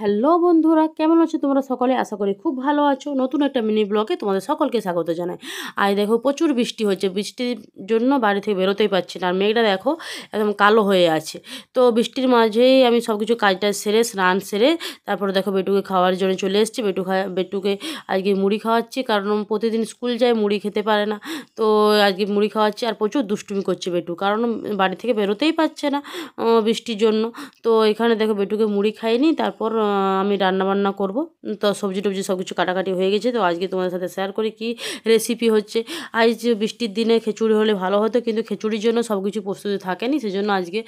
hello বন্ধুরা কেমন আছো তোমরা সকলে আশা করি খুব ভালো আছো নতুন একটা মিনি ব্লগে তোমাদের সকলকে স্বাগত জানাই আর দেখো প্রচুর বৃষ্টি হচ্ছে বৃষ্টির জন্য বাড়ি থেকে বেরোতেই পারছি না আর মেয়েটা দেখো একদম কালো হয়ে আছে তো বৃষ্টির মাঝেই আমি সব কিছু কাজটা সেরে স্নান সেরে তারপরে দেখো বেটুকে খাওয়ার জন্য চলে এসছি বেটু খাওয়া বেটুকে আজকে মুড়ি খাওয়াচ্ছি কারণ প্রতিদিন স্কুল যায় মুড়ি খেতে পারে না তো আজকে মুড়ি খাওয়াচ্ছি আর প্রচুর দুষ্টুমি করছে বেটু কারণ বাড়ি থেকে বেরোতেই পারছে না বৃষ্টির জন্য তো এখানে দেখো বেটুকে মুড়ি খাইনি তারপর আমি রান্নাবান্না করব তো সবজি টবজি সব কিছু কাটাকাটি হয়ে গেছে তো আজকে তোমাদের সাথে শেয়ার করি কি রেসিপি হচ্ছে আজ বৃষ্টির দিনে খিচুড়ি হলে ভালো হতো কিন্তু খিচুড়ির জন্য সব কিছু প্রস্তুতি থাকেনি সেজন্য আজকে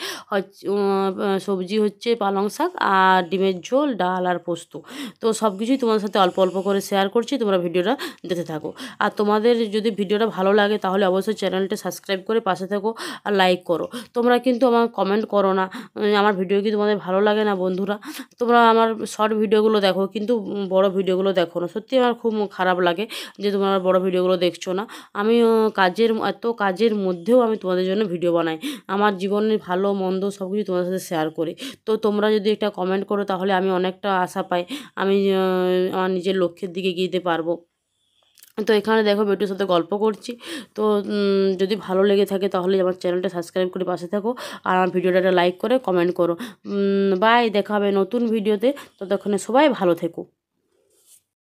সবজি হচ্ছে পালং শাক আর ডিমের ঝোল ডাল আর পোস্ত তো সব কিছুই তোমাদের সাথে অল্প অল্প করে শেয়ার করছি তোমরা ভিডিওটা দেখতে থাকো আর তোমাদের যদি ভিডিওটা ভালো লাগে তাহলে অবশ্যই চ্যানেলটা সাবস্ক্রাইব করে পাশে থাকো আর লাইক করো তোমরা কিন্তু আমার কমেন্ট করো না আমার ভিডিও কি তোমাদের ভালো লাগে না বন্ধুরা তোমরা আমার তোমার শর্ট ভিডিওগুলো দেখো কিন্তু বড় ভিডিওগুলো দেখো না সত্যি আমার খুব খারাপ লাগে যে তোমার বড় ভিডিওগুলো দেখছো না আমি কাজের এত কাজের মধ্যেও আমি তোমাদের জন্য ভিডিও বানাই আমার জীবনের ভালো মন্দ সব কিছু তোমাদের সাথে শেয়ার করি তো তোমরা যদি একটা কমেন্ট করো তাহলে আমি অনেকটা আশা পাই আমি আমার নিজের লক্ষ্যের দিকে গিয়ে পারবো তো এখানে দেখো বেটুর সাথে গল্প করছি তো যদি ভালো লেগে থাকে তাহলে আমার চ্যানেলটা সাবস্ক্রাইব করে পাশে থাকো আর আমার ভিডিওটা লাইক করে কমেন্ট করো বাই দেখা হবে নতুন ভিডিওতে ততক্ষণে সবাই ভালো থেকো